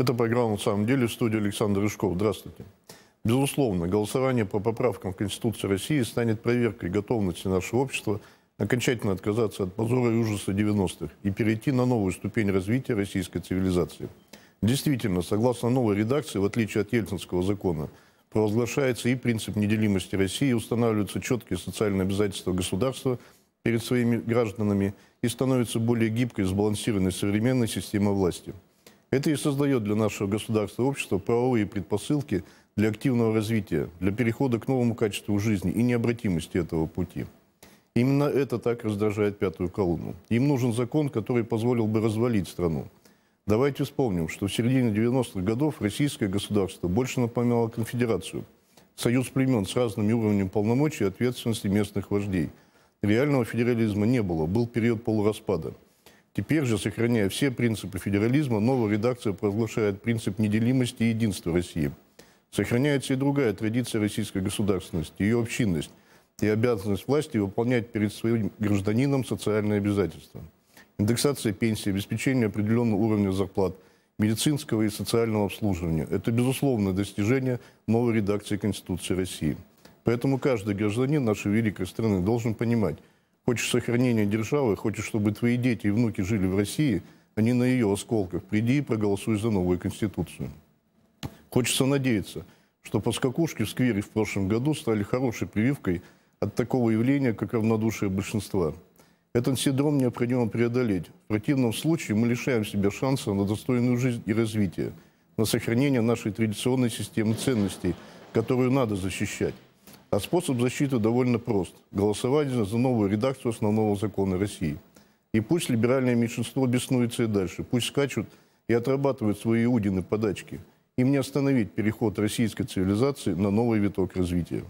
Это программа «На самом деле» в студии Александр Рыжков. Здравствуйте. Безусловно, голосование по поправкам в Конституцию России станет проверкой готовности нашего общества окончательно отказаться от позора и ужаса 90-х и перейти на новую ступень развития российской цивилизации. Действительно, согласно новой редакции, в отличие от Ельцинского закона, провозглашается и принцип неделимости России, устанавливаются четкие социальные обязательства государства перед своими гражданами и становится более гибкой, и сбалансированной современной системой власти – это и создает для нашего государства и общества правовые предпосылки для активного развития, для перехода к новому качеству жизни и необратимости этого пути. Именно это так раздражает пятую колонну. Им нужен закон, который позволил бы развалить страну. Давайте вспомним, что в середине 90-х годов российское государство больше напоминало конфедерацию. Союз племен с разным уровнем полномочий и ответственности местных вождей. Реального федерализма не было, был период полураспада – Теперь же, сохраняя все принципы федерализма, новая редакция провозглашает принцип неделимости и единства России. Сохраняется и другая традиция российской государственности, ее общинность и обязанность власти выполнять перед своим гражданином социальные обязательства. Индексация пенсии, обеспечение определенного уровня зарплат, медицинского и социального обслуживания – это, безусловное достижение новой редакции Конституции России. Поэтому каждый гражданин нашей великой страны должен понимать – Хочешь сохранения державы, хочешь, чтобы твои дети и внуки жили в России, а не на ее осколках. Приди и проголосуй за новую Конституцию. Хочется надеяться, что поскакушки в сквере в прошлом году стали хорошей прививкой от такого явления, как равнодушие большинства. Этот синдром необходимо преодолеть. В противном случае мы лишаем себя шанса на достойную жизнь и развитие, на сохранение нашей традиционной системы ценностей, которую надо защищать. А способ защиты довольно прост. Голосовать за новую редакцию основного закона России. И пусть либеральное меньшинство беснуется и дальше. Пусть скачут и отрабатывают свои удины подачки. Им не остановить переход российской цивилизации на новый виток развития.